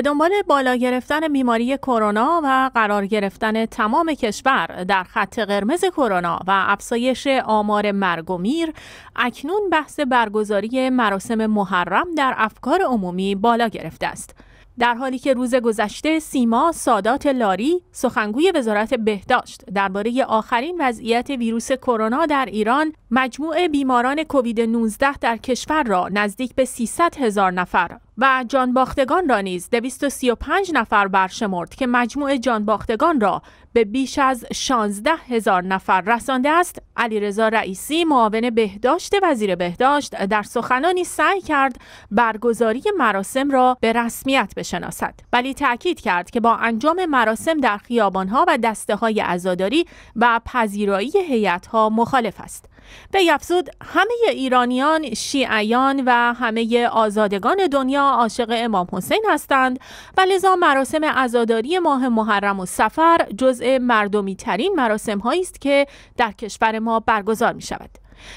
به دنبال بالا گرفتن بیماری کرونا و قرار گرفتن تمام کشور در خط قرمز کرونا و افزایش آمار مرگ و میر اکنون بحث برگزاری مراسم محرم در افکار عمومی بالا گرفته است در حالی که روز گذشته سیما سادات لاری سخنگوی وزارت بهداشت درباره آخرین وضعیت ویروس کرونا در ایران مجموع بیماران کووید 19 در کشور را نزدیک به 300 هزار نفر و جانباختگان را نیز 235 نفر برشمرد که مجموع جانباختگان را به بیش از 16 هزار نفر رسانده است علیرضا رئیسی معاون بهداشت وزیر بهداشت در سخنانی سعی کرد برگزاری مراسم را به رسمیت بشناسد ولی تاکید کرد که با انجام مراسم در خیابانها و دسته های عزاداری و پذیرایی هیئت ها مخالف است به افزود همه ایرانیان شیعیان و همه آزادگان دنیا عاشق امام حسین هستند و لذا مراسم عزاداری ماه محرم و سفر جزء مردمی ترین مراسم هایی است که در کشور ما برگزار می شود.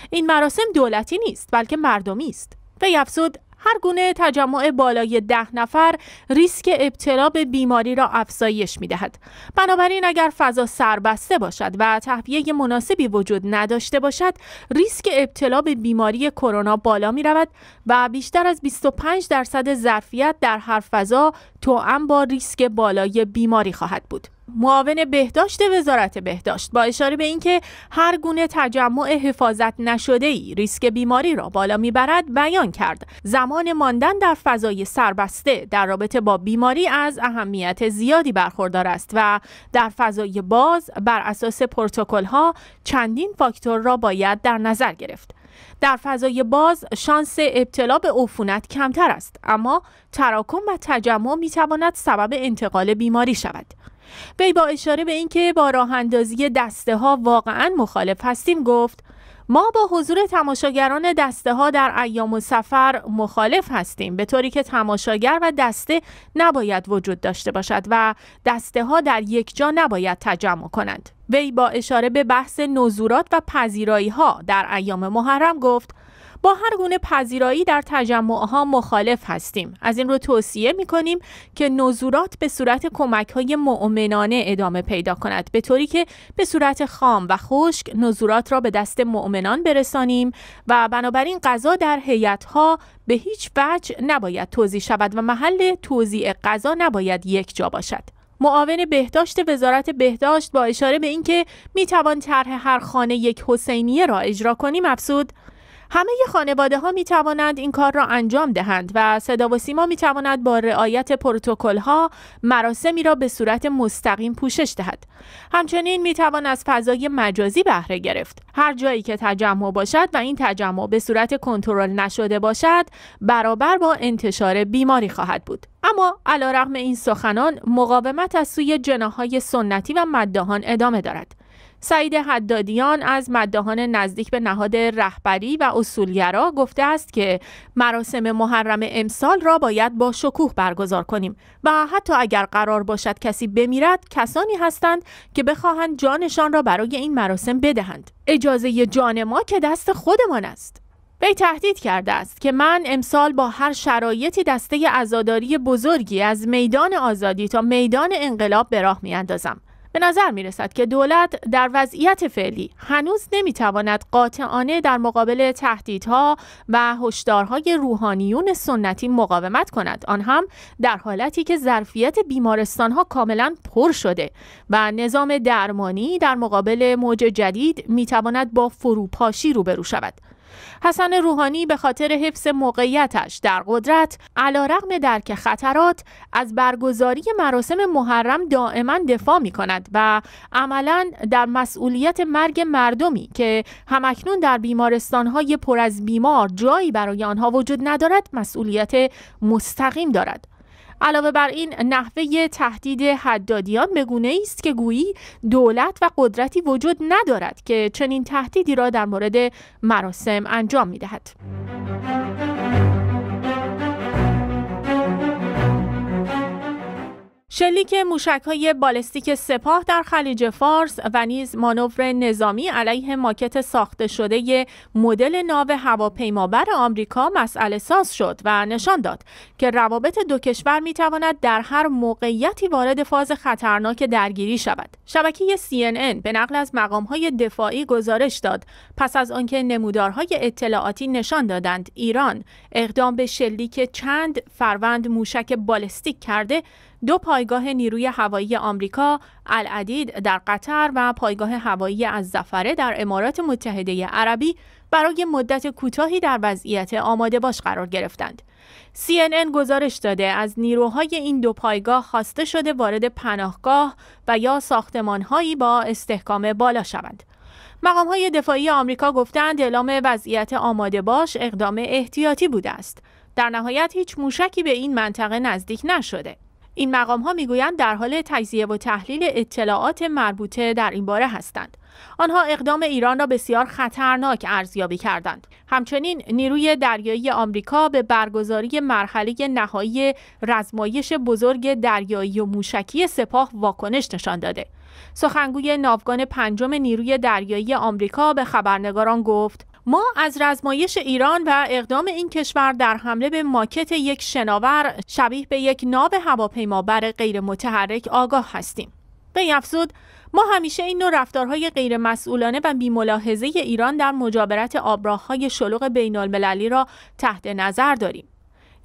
این مراسم دولتی نیست بلکه مردمی است. به افزود هر گونه تجمع بالای ده نفر ریسک ابتلا به بیماری را افزایش می دهد. بنابراین اگر فضا سربسته باشد و تهویه مناسبی وجود نداشته باشد، ریسک ابتلا به بیماری کرونا بالا می رود و بیشتر از 25 درصد ظرفیت در هر فضا توأم با ریسک بالای بیماری خواهد بود. معاون بهداشت وزارت بهداشت با اشاره به اینکه هر گونه تجمع حفاظت نشده ای ریسک بیماری را بالا میبرد بیان کرد زمان ماندن در فضای سربسته در رابطه با بیماری از اهمیت زیادی برخوردار است و در فضای باز بر اساس پروتکل ها چندین فاکتور را باید در نظر گرفت در فضای باز شانس ابتلا به عفونت کمتر است اما تراکم و تجمع می تواند سبب انتقال بیماری شود وی با اشاره به اینکه با راه اندازی دسته ها واقعا مخالف هستیم گفت ما با حضور تماشاگران دسته ها در ایام و سفر مخالف هستیم به طوری که تماشاگر و دسته نباید وجود داشته باشد و دسته ها در یک جا نباید تجمع کنند وی با اشاره به بحث نزورات و پذیرایی ها در ایام محرم گفت با هر گونه پذیرایی در تجمعها مخالف هستیم از این رو توصیه می کنیم که نزورات به صورت کمک های مؤمنانه ادامه پیدا کند به طوری که به صورت خام و خشک نزورات را به دست مؤمنان برسانیم و بنابراین غذا در هیئت ها به هیچ وجه نباید توضیح شود و محل توضیع غذا نباید یک جا باشد معاون بهداشت وزارت بهداشت با اشاره به اینکه میتوان طرح هر خانه یک حسینیه را اجرا کنیم افزود، همه خانواده ها می توانند این کار را انجام دهند و صدا و سیما می تواند با رعایت پروتکل ها مراسمی را به صورت مستقیم پوشش دهد. همچنین می توان از فضای مجازی بهره گرفت. هر جایی که تجمع باشد و این تجمع به صورت کنترل نشده باشد برابر با انتشار بیماری خواهد بود. اما علیرغم این سخنان مقاومت از سوی جناهای سنتی و مدهان ادامه دارد. سعید حدادیان از مداهان نزدیک به نهاد رهبری و اصولگرا گفته است که مراسم محرم امسال را باید با شکوه برگزار کنیم و حتی اگر قرار باشد کسی بمیرد کسانی هستند که بخواهند جانشان را برای این مراسم بدهند اجازه جان ما که دست خودمان است وی تهدید کرده است که من امسال با هر شرایطی دسته عزاداری بزرگی از میدان آزادی تا میدان انقلاب به راه میاندازم به نظر می رسد که دولت در وضعیت فعلی هنوز نمی تواند قاطعانه در مقابل تهدیدها و هشدارهای روحانیون سنتی مقاومت کند آن هم در حالتی که ظرفیت ها کاملا پر شده و نظام درمانی در مقابل موج جدید می تواند با فروپاشی روبرو شود حسن روحانی به خاطر حفظ موقعیتش در قدرت در درک خطرات از برگزاری مراسم محرم دائما دفاع می کند و عملا در مسئولیت مرگ مردمی که همکنون در بیمارستانهای پر از بیمار جایی برای آنها وجود ندارد مسئولیت مستقیم دارد علاوه بر این نحوه تهدید حدادیان به گونه است که گویی دولت و قدرتی وجود ندارد که چنین تهدیدی را در مورد مراسم انجام می دهد. شلیک موشک های بالستیک سپاه در خلیج فارس و نیز مانور نظامی علیه ماکت ساخته شده مدل ناو هواپیمابر آمریکا مسئله ساز شد و نشان داد که روابط دو کشور می در هر موقعیتی وارد فاز خطرناک درگیری شود. شبکه CNN به نقل از مقام های دفاعی گزارش داد پس از آنکه نمودارهای اطلاعاتی نشان دادند ایران اقدام به شلیک چند فروند موشک بالستیک کرده دو پایگاه نیروی هوایی آمریکا العدید در قطر و پایگاه هوایی از زفره در امارات متحده عربی برای مدت کوتاهی در وضعیت آماده باش قرار گرفتند. CNN گزارش داده از نیروهای این دو پایگاه خواسته شده وارد پناهگاه و یا ساختمانهایی با استحکام بالا شوند. مقام های دفاعی آمریکا گفتند اعلام وضعیت آماده باش اقدام احتیاطی بوده است. در نهایت هیچ موشکی به این منطقه نزدیک نشده. این مقام ها میگویند در حال تجزیه و تحلیل اطلاعات مربوطه در این باره هستند. آنها اقدام ایران را بسیار خطرناک ارزیابی کردند. همچنین نیروی دریایی آمریکا به برگزاری مرحله نهایی رزمایش بزرگ دریایی و موشکی سپاه واکنش نشان داده. سخنگوی ناوگان پنجم نیروی دریایی آمریکا به خبرنگاران گفت ما از رزمایش ایران و اقدام این کشور در حمله به ماکت یک شناور شبیه به یک ناب هواپیمابر غیر متحرک آگاه هستیم. به افزود ما همیشه این نوع رفتارهای غیر مسئولانه و بیملاحظه ایران در مجابرت آبراههای شلوغ بین را تحت نظر داریم.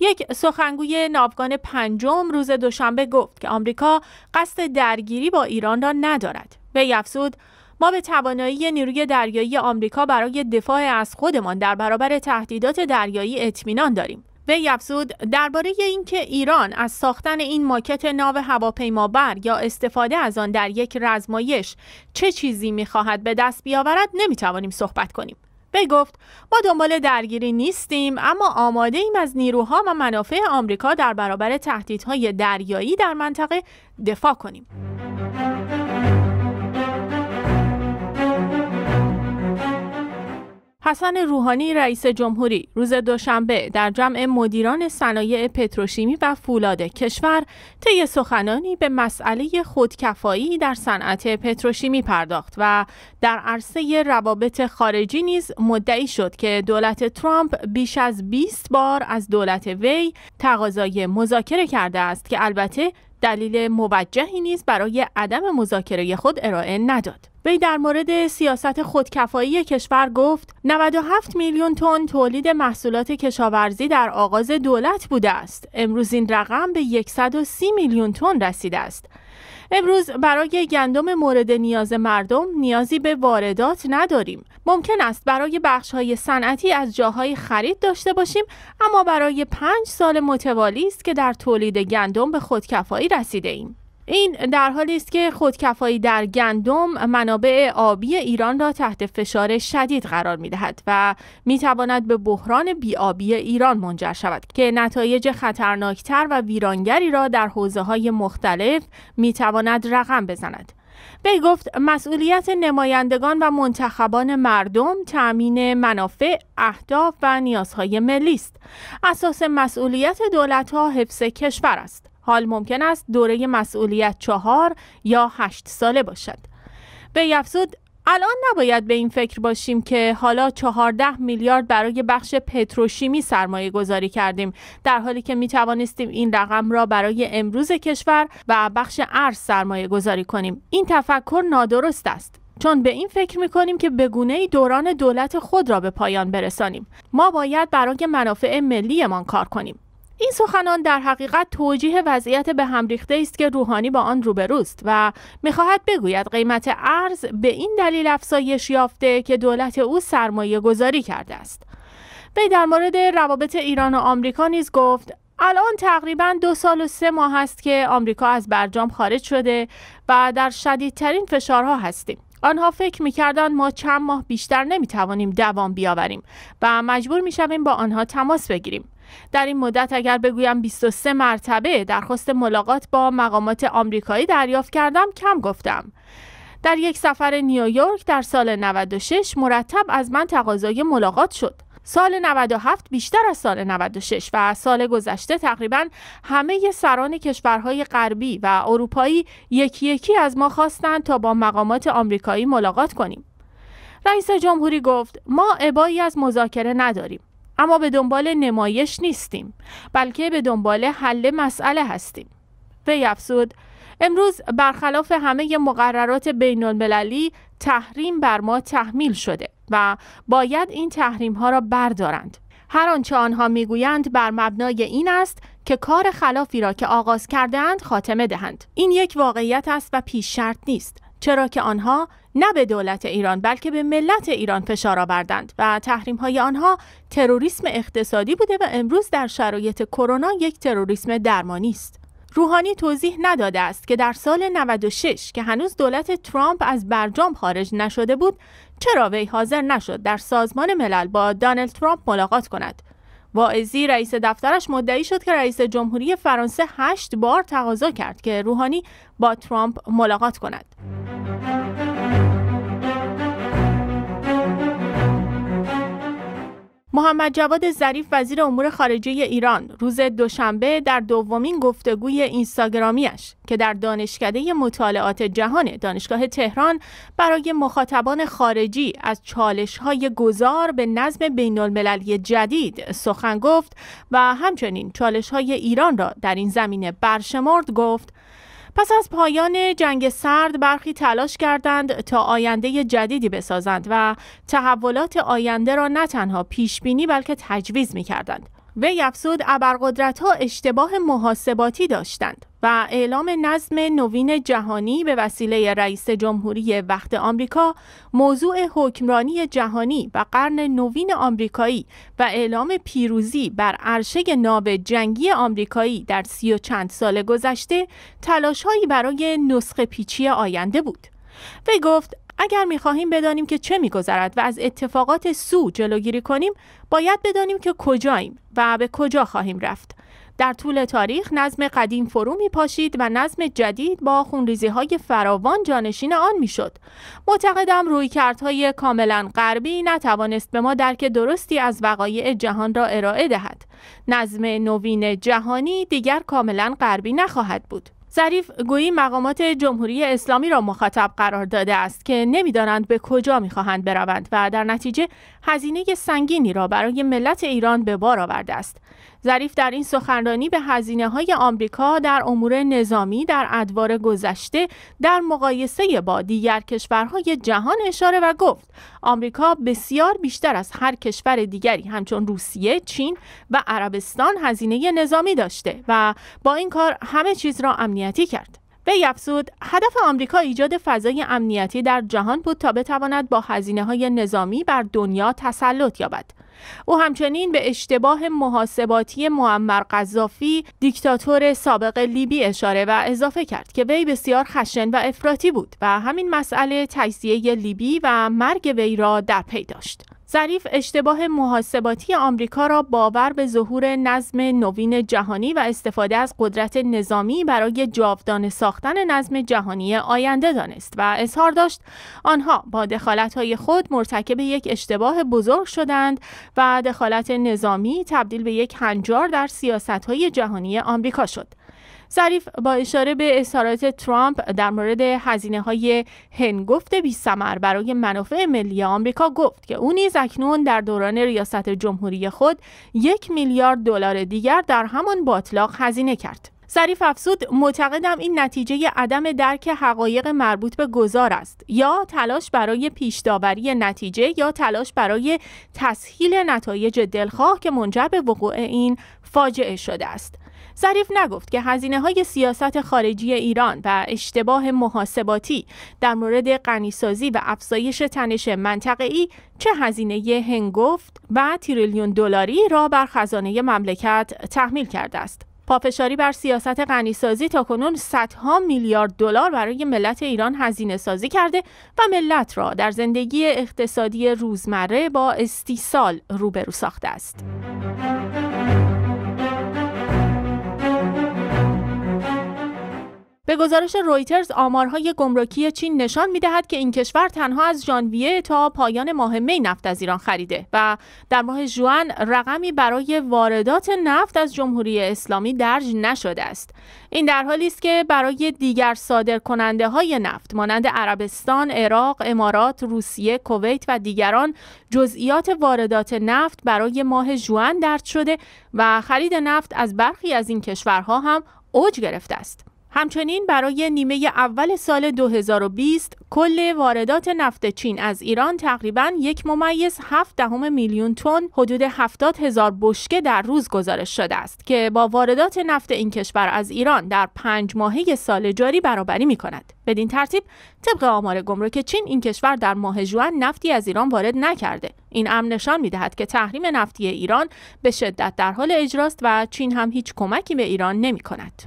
یک سخنگوی ناوگان پنجم روز دوشنبه گفت که آمریکا قصد درگیری با ایران را ندارد. به افزود ما به توانایی نیروی دریایی آمریکا برای دفاع از خودمان در برابر تهدیدات دریایی اطمینان داریم وی افزود درباره اینکه ایران از ساختن این ماکت ناو هواپیمابر یا استفاده از آن در یک رزمایش چه چیزی میخواهد به دست بیاورد نمیتوانیم صحبت کنیم وی گفت ما دنبال درگیری نیستیم اما آماده ایم از نیروها و منافع آمریکا در برابر تهدیدهای دریایی در منطقه دفاع کنیم حسن روحانی رئیس جمهوری روز دوشنبه در جمع مدیران صنایع پتروشیمی و فولاد کشور طی سخنانی به مسئله خودکفایی در صنعت پتروشیمی پرداخت و در عرصه روابط خارجی نیز مدعی شد که دولت ترامپ بیش از 20 بار از دولت وی تقاضای مذاکره کرده است که البته دلیل موجهی نیز برای عدم مذاکره خود ارائه نداد. وی در مورد سیاست خودکفایی کشور گفت 97 میلیون تن تولید محصولات کشاورزی در آغاز دولت بوده است امروز این رقم به 130 میلیون تن رسیده است امروز برای گندم مورد نیاز مردم نیازی به واردات نداریم ممکن است برای بخش های صنعتی از جاهای خرید داشته باشیم اما برای پنج سال متوالی است که در تولید گندم به خودکفایی رسیده ایم این در حالی است که خودکفایی در گندم منابع آبی ایران را تحت فشار شدید قرار می دهد و می تواند به بحران بیابی ایران منجر شود که نتایج خطرناکتر و ویرانگری را در حوزه های مختلف می تواند رقم بزند. به گفت مسئولیت نمایندگان و منتخبان مردم تأمین منافع، اهداف و نیازهای ملی است. اساس مسئولیت دولت ها حفظ کشور است. حال ممکن است دوره مسئولیت چهار یا هشت ساله باشد به افزود الان نباید به این فکر باشیم که حالا 14 میلیارد برای بخش پتروشیمی سرمایه گذاری کردیم در حالی که می توانستیم این رقم را برای امروز کشور و بخش ارز سرمایه گذاری کنیم این تفکر نادرست است چون به این فکر میکنیم که بگونه ای دوران دولت خود را به پایان برسانیم ما باید برای منافع ملیمان کار کنیم این سخنان در حقیقت توجیه وضعیت به هم ریخته است که روحانی با آن روبروست و میخواهد بگوید قیمت ارز به این دلیل افزایش یافته که دولت او سرمایه گذاری کرده است وی در مورد روابط ایران و آمریکا نیز گفت الان تقریبا دو سال و سه ماه است که آمریکا از برجام خارج شده و در شدیدترین فشارها هستیم آنها فکر میکردند ما چند ماه بیشتر نمیتوانیم دوام بیاوریم و مجبور میشویم با آنها تماس بگیریم در این مدت اگر بگویم 23 مرتبه درخواست ملاقات با مقامات آمریکایی دریافت کردم کم گفتم در یک سفر نیویورک در سال 96 مرتب از من تقاضای ملاقات شد سال 97 بیشتر از سال 96 و سال گذشته تقریبا همه سران کشورهای غربی و اروپایی یکی یکی از ما خواستند تا با مقامات آمریکایی ملاقات کنیم. رئیس جمهوری گفت ما عبایی از مذاکره نداریم. اما به دنبال نمایش نیستیم بلکه به دنبال حل مسئله هستیم وی افزود امروز برخلاف همه مقررات بین المللی تحریم بر ما تحمیل شده و باید این تحریم ها را بردارند هر آنچه آنها میگویند بر مبنای این است که کار خلافی را که آغاز کردند خاتمه دهند این یک واقعیت است و پیش شرط نیست چرا که آنها نه به دولت ایران بلکه به ملت ایران فشار آوردند و تحریم های آنها تروریسم اقتصادی بوده و امروز در شرایط کرونا یک تروریسم درمانی است. روحانی توضیح نداده است که در سال 96 که هنوز دولت ترامپ از برجام خارج نشده بود چرا وی حاضر نشد در سازمان ملل با دانلد ترامپ ملاقات کند واعظی رئیس دفترش مدعی شد که رئیس جمهوری فرانسه هشت بار تقاضا کرد که روحانی با ترامپ ملاقات کند محمد جواد ظریف وزیر امور خارجه ایران روز دوشنبه در دومین گفتگوی اینستاگرامیش که در دانشکده مطالعات جهان دانشگاه تهران برای مخاطبان خارجی از چالش های گذار به نظم بین المللی جدید سخن گفت و همچنین چالش های ایران را در این زمینه برشمرد گفت پس از پایان جنگ سرد برخی تلاش کردند تا آینده جدیدی بسازند و تحولات آینده را نه تنها پیش بینی بلکه تجویز می کردند. وی افزود ابرقدرتها اشتباه محاسباتی داشتند و اعلام نظم نوین جهانی به وسیله رئیس جمهوری وقت آمریکا موضوع حکمرانی جهانی و قرن نوین آمریکایی و اعلام پیروزی بر عرشه ناب جنگی آمریکایی در سی و چند سال گذشته تلاشهایی برای نسخه پیچی آینده بود. وی گفت اگر میخواهیم بدانیم که چه میگذرد و از اتفاقات سو جلوگیری کنیم باید بدانیم که کجاییم و به کجا خواهیم رفت در طول تاریخ نظم قدیم فرو می پاشید و نظم جدید با خونریزی های فراوان جانشین آن می شد. معتقدم روی کردهای کاملا غربی نتوانست به ما درک درستی از وقایع جهان را ارائه دهد. نظم نوین جهانی دیگر کاملا غربی نخواهد بود. ظریف گویی مقامات جمهوری اسلامی را مخاطب قرار داده است که نمیدانند به کجا میخواهند بروند و در نتیجه هزینه سنگینی را برای ملت ایران به بار آورده است ظریف در این سخنرانی به هزینه های آمریکا در امور نظامی در ادوار گذشته در مقایسه با دیگر کشورهای جهان اشاره و گفت آمریکا بسیار بیشتر از هر کشور دیگری همچون روسیه، چین و عربستان هزینه نظامی داشته و با این کار همه چیز را امنیتی کرد. به افزود هدف آمریکا ایجاد فضای امنیتی در جهان بود تا بتواند با هزینه های نظامی بر دنیا تسلط یابد او همچنین به اشتباه محاسباتی معمر قذافی دیکتاتور سابق لیبی اشاره و اضافه کرد که وی بسیار خشن و افراطی بود و همین مسئله تجزیه لیبی و مرگ وی را در پی داشت ظریف اشتباه محاسباتی آمریکا را باور به ظهور نظم نوین جهانی و استفاده از قدرت نظامی برای جاودان ساختن نظم جهانی آینده دانست و اظهار داشت آنها با دخالتهای خود مرتکب یک اشتباه بزرگ شدند و دخالت نظامی تبدیل به یک هنجار در سیاستهای جهانی آمریکا شد. ظریف با اشاره به اظهارات ترامپ در مورد هزینه های هنگفت سمر برای منافع ملی آمریکا گفت که او نیز اکنون در دوران ریاست جمهوری خود یک میلیارد دلار دیگر در همان باطلاق هزینه کرد ظریف افسود معتقدم این نتیجه عدم درک حقایق مربوط به گذار است یا تلاش برای پیشداوری نتیجه یا تلاش برای تسهیل نتایج دلخواه که منجر به وقوع این فاجعه شده است ظریف نگفت که هزینه های سیاست خارجی ایران و اشتباه محاسباتی در مورد غنیسازی و افزایش تنش منطقه‌ای چه هزینه هنگفت و تریلیون دلاری را بر خزانه مملکت تحمیل کرده است. پافشاری بر سیاست غنیسازی تا کنون صدها میلیارد دلار برای ملت ایران هزینه سازی کرده و ملت را در زندگی اقتصادی روزمره با استیصال روبرو ساخته است. به گزارش رویترز آمارهای گمرکی چین نشان میدهد که این کشور تنها از ژانویه تا پایان ماه می نفت از ایران خریده و در ماه جوان رقمی برای واردات نفت از جمهوری اسلامی درج نشده است این در حالی است که برای دیگر صادر کننده های نفت مانند عربستان، عراق، امارات، روسیه، کویت و دیگران جزئیات واردات نفت برای ماه جوان درج شده و خرید نفت از برخی از این کشورها هم اوج گرفته است. همچنین برای نیمه اول سال 2020 کل واردات نفت چین از ایران تقریبا یک ممیز 7 دهم میلیون تن حدود 70 هزار بشکه در روز گزارش شده است که با واردات نفت این کشور از ایران در پنج ماهه سال جاری برابری می کند. بدین ترتیب طبق آمار گمرک چین این کشور در ماه جوان نفتی از ایران وارد نکرده این امر نشان می دهد که تحریم نفتی ایران به شدت در حال اجراست و چین هم هیچ کمکی به ایران نمی کند.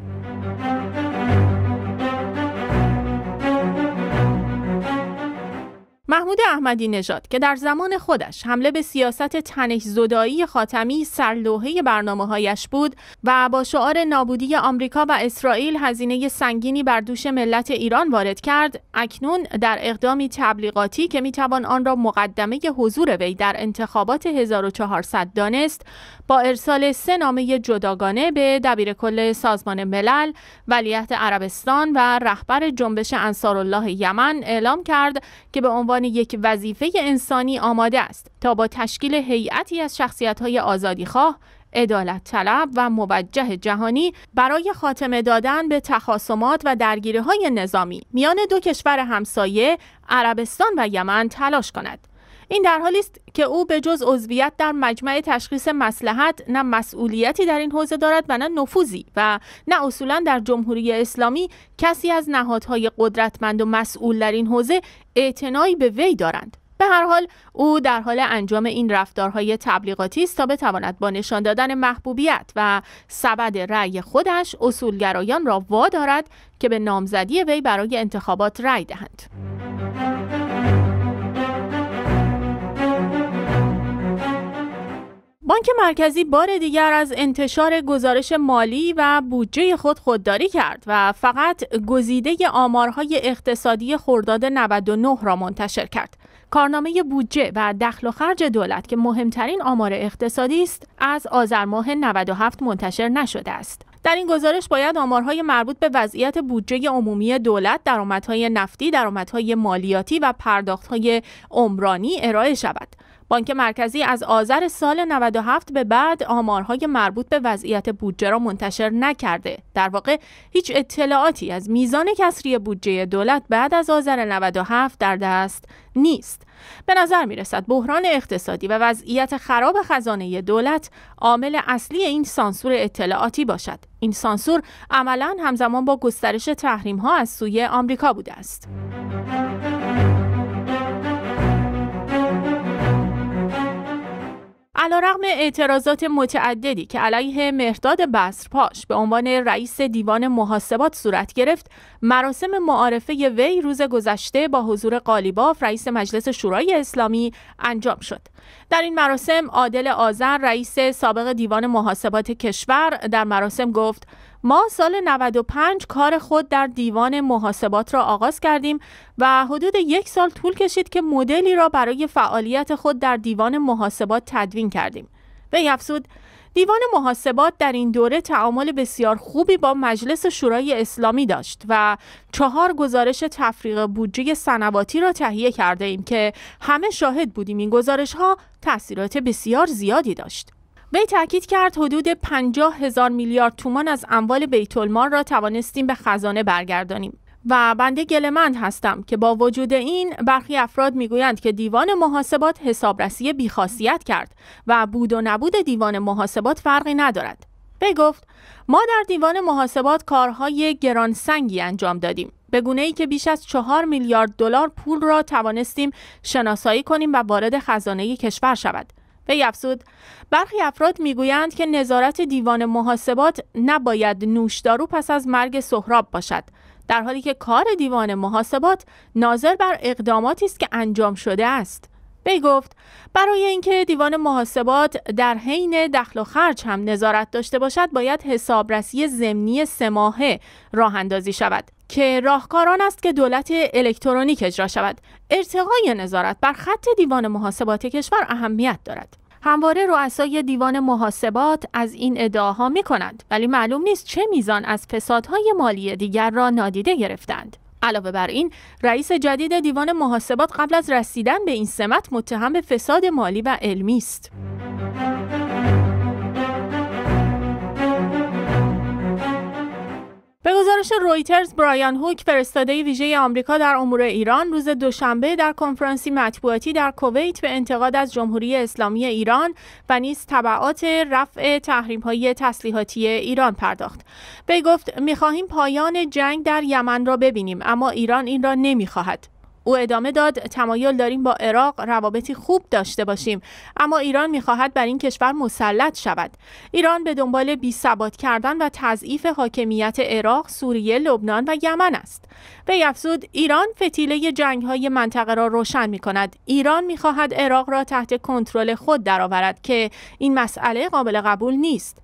محمود احمدی نژاد که در زمان خودش حمله به سیاست تنش زدایی خاتمی سرلوحه برنامههایش بود و با شعار نابودی آمریکا و اسرائیل هزینه سنگینی بر دوش ملت ایران وارد کرد اکنون در اقدامی تبلیغاتی که میتوان آن را مقدمه حضور وی در انتخابات 1400 دانست با ارسال سه نامه جداگانه به دبیر کل سازمان ملل ولیت عربستان و رهبر جنبش انصارالله یمن اعلام کرد که به عنوان یک وظیفه انسانی آماده است تا با تشکیل هیئتی از شخصیت‌های آزادیخواه عدالت طلب و موجه جهانی برای خاتمه دادن به تخاصمات و درگیری‌های های نظامی میان دو کشور همسایه عربستان و یمن تلاش کند. این در حالی است که او به جز عضویت در مجمع تشخیص مسلحت نه مسئولیتی در این حوزه دارد و نه نفوذی و نه اصولا در جمهوری اسلامی کسی از نهادهای قدرتمند و مسئول در این حوزه اعتنایی به وی دارند به هر حال او در حال انجام این رفتارهای تبلیغاتی است تا بتواند با نشان دادن محبوبیت و سبد رأی خودش اصولگرایان را وادارد که به نامزدی وی برای انتخابات رأی دهند. بانک مرکزی بار دیگر از انتشار گزارش مالی و بودجه خود خودداری کرد و فقط گزیده آمارهای اقتصادی خرداد 99 را منتشر کرد. کارنامه بودجه و دخل و خرج دولت که مهمترین آمار اقتصادی است، از آذر ماه 97 منتشر نشده است. در این گزارش باید آمارهای مربوط به وضعیت بودجه عمومی دولت، درآمدهای نفتی، درآمدهای مالیاتی و پرداختهای عمرانی ارائه شود. بانک مرکزی از آذر سال 97 به بعد آمارهای مربوط به وضعیت بودجه را منتشر نکرده. در واقع هیچ اطلاعاتی از میزان کسری بودجه دولت بعد از آذر 97 در دست نیست. به نظر می رسد بحران اقتصادی و وضعیت خراب خزانه دولت عامل اصلی این سانسور اطلاعاتی باشد. این سانسور عملا همزمان با گسترش تحریم ها از سوی آمریکا بوده است. علیرغم اعتراضات متعددی که علیه مهرداد پاش به عنوان رئیس دیوان محاسبات صورت گرفت مراسم معارفه وی روز گذشته با حضور قالیباف رئیس مجلس شورای اسلامی انجام شد در این مراسم عادل آذر رئیس سابق دیوان محاسبات کشور در مراسم گفت ما سال 95 کار خود در دیوان محاسبات را آغاز کردیم و حدود یک سال طول کشید که مدلی را برای فعالیت خود در دیوان محاسبات تدوین کردیم. وی افزود دیوان محاسبات در این دوره تعامل بسیار خوبی با مجلس شورای اسلامی داشت و چهار گزارش تفریق بودجه سنواتی را تهیه کرده ایم که همه شاهد بودیم این گزارش ها تاثیرات بسیار زیادی داشت. وی تاکید کرد حدود 50 هزار میلیارد تومان از اموال بیت را توانستیم به خزانه برگردانیم و بنده گلمند هستم که با وجود این برخی افراد میگویند که دیوان محاسبات حسابرسی بیخاصیت کرد و بود و نبود دیوان محاسبات فرقی ندارد وی گفت ما در دیوان محاسبات کارهای گرانسنگی انجام دادیم به گونه ای که بیش از چهار میلیارد دلار پول را توانستیم شناسایی کنیم و وارد خزانه کشور شود وی افزود برخی افراد میگویند که نظارت دیوان محاسبات نباید نوشدارو پس از مرگ سهراب باشد در حالی که کار دیوان محاسبات ناظر بر اقداماتی است که انجام شده است وی گفت برای اینکه دیوان محاسبات در حین دخل و خرج هم نظارت داشته باشد باید حسابرسی ضمنی سه ماهه راه اندازی شود که راهکاران است که دولت الکترونیک اجرا شود ارتقای نظارت بر خط دیوان محاسبات کشور اهمیت دارد همواره رؤسای دیوان محاسبات از این ادعاها می کنند ولی معلوم نیست چه میزان از فسادهای مالی دیگر را نادیده گرفتند علاوه بر این رئیس جدید دیوان محاسبات قبل از رسیدن به این سمت متهم به فساد مالی و علمی است به گزارش رویترز برایان هوک فرستاده ویژه آمریکا در امور ایران روز دوشنبه در کنفرانسی مطبوعاتی در کویت به انتقاد از جمهوری اسلامی ایران و نیز تبعات رفع های تسلیحاتی ایران پرداخت. به گفت میخواهیم پایان جنگ در یمن را ببینیم اما ایران این را نمیخواهد. او ادامه داد تمایل داریم با عراق روابطی خوب داشته باشیم اما ایران میخواهد بر این کشور مسلط شود ایران به دنبال بی کردن و تضعیف حاکمیت عراق سوریه لبنان و یمن است وی افزود ایران فتیله جنگ های منطقه را روشن می کند ایران میخواهد عراق را تحت کنترل خود درآورد که این مسئله قابل قبول نیست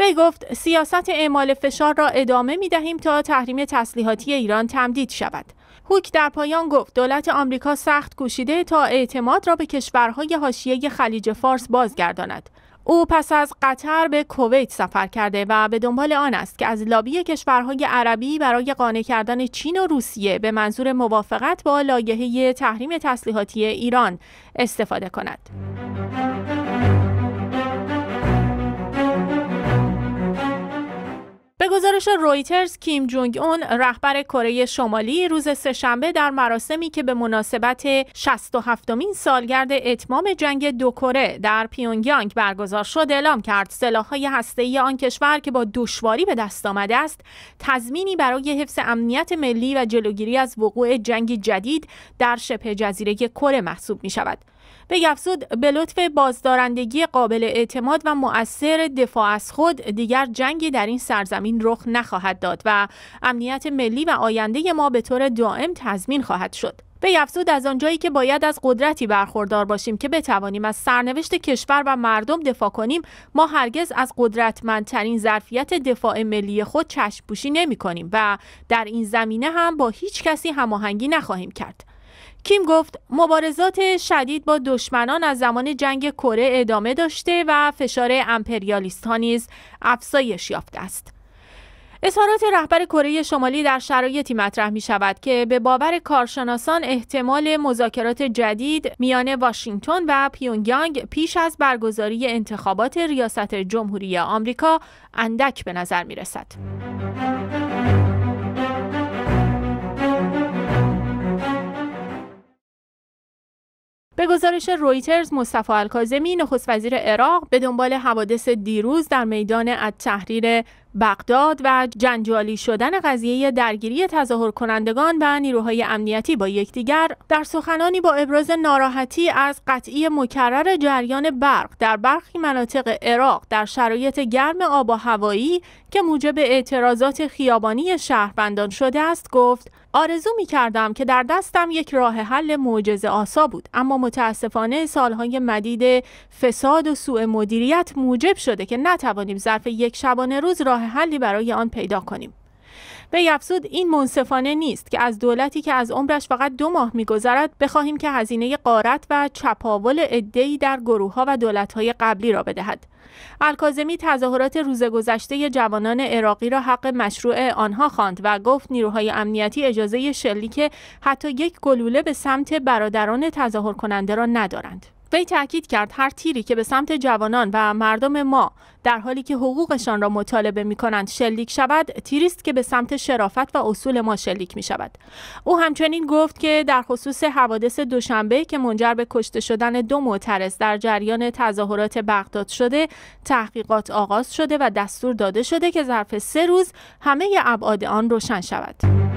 وی گفت سیاست اعمال فشار را ادامه می دهیم تا تحریم تسلیحاتی ایران تمدید شود هوک در پایان گفت دولت آمریکا سخت کوشیده تا اعتماد را به کشورهای حاشیه خلیج فارس بازگرداند. او پس از قطر به کویت سفر کرده و به دنبال آن است که از لابی کشورهای عربی برای قانع کردن چین و روسیه به منظور موافقت با لایحه تحریم تسلیحاتی ایران استفاده کند. گزارش رویترز کیم جونگ اون رهبر کره شمالی روز سهشنبه در مراسمی که به مناسبت 67 مین سالگرد اتمام جنگ دو کره در پیونگیانگ برگزار شد اعلام کرد سلاحهای ای آن کشور که با دشواری به دست آمده است تضمینی برای حفظ امنیت ملی و جلوگیری از وقوع جنگی جدید در شبه جزیره کره محسوب می شود. بیفزود به لطف بازدارندگی قابل اعتماد و مؤثر دفاع از خود دیگر جنگی در این سرزمین رخ نخواهد داد و امنیت ملی و آینده ما به طور دائم تضمین خواهد شد. به افزود از آنجایی که باید از قدرتی برخوردار باشیم که بتوانیم از سرنوشت کشور و مردم دفاع کنیم ما هرگز از قدرتمندترین ظرفیت دفاع ملی خود چشم پوشی نمی کنیم و در این زمینه هم با هیچ کسی هماهنگی نخواهیم کرد کیم گفت مبارزات شدید با دشمنان از زمان جنگ کره ادامه داشته و فشار امپریالیست ها نیز افزایش یافته است. اظهارات رهبر کره شمالی در شرایطی مطرح می شود که به باور کارشناسان احتمال مذاکرات جدید میان واشنگتن و پیونگیانگ پیش از برگزاری انتخابات ریاست جمهوری آمریکا اندک به نظر می رسد. به گزارش رویترز مصطفی الکاظمی نخست وزیر عراق به دنبال حوادث دیروز در میدان التحریر بغداد و جنجالی شدن قضیه درگیری تظاهر کنندگان و نیروهای امنیتی با یکدیگر در سخنانی با ابراز ناراحتی از قطعی مکرر جریان برق در برخی مناطق عراق در شرایط گرم آب و هوایی که موجب اعتراضات خیابانی شهروندان شده است گفت آرزو می کردم که در دستم یک راه حل معجزه آسا بود اما متاسفانه سالهای مدید فساد و سوء مدیریت موجب شده که نتوانیم ظرف یک شبانه روز راه راه حلی برای آن پیدا کنیم به افزود این منصفانه نیست که از دولتی که از عمرش فقط دو ماه میگذرد بخواهیم که هزینه قارت و چپاول عدهای در گروهها و دولتهای قبلی را بدهد الکازمی تظاهرات روز گذشته جوانان عراقی را حق مشروع آنها خواند و گفت نیروهای امنیتی اجازه شلیک حتی یک گلوله به سمت برادران تظاهر کننده را ندارند وی تاکید کرد هر تیری که به سمت جوانان و مردم ما در حالی که حقوقشان را مطالبه می کنند شلیک شود تیری است که به سمت شرافت و اصول ما شلیک می شود او همچنین گفت که در خصوص حوادث دوشنبه که منجر به کشته شدن دو معترض در جریان تظاهرات بغداد شده تحقیقات آغاز شده و دستور داده شده که ظرف سه روز همه ابعاد آن روشن شود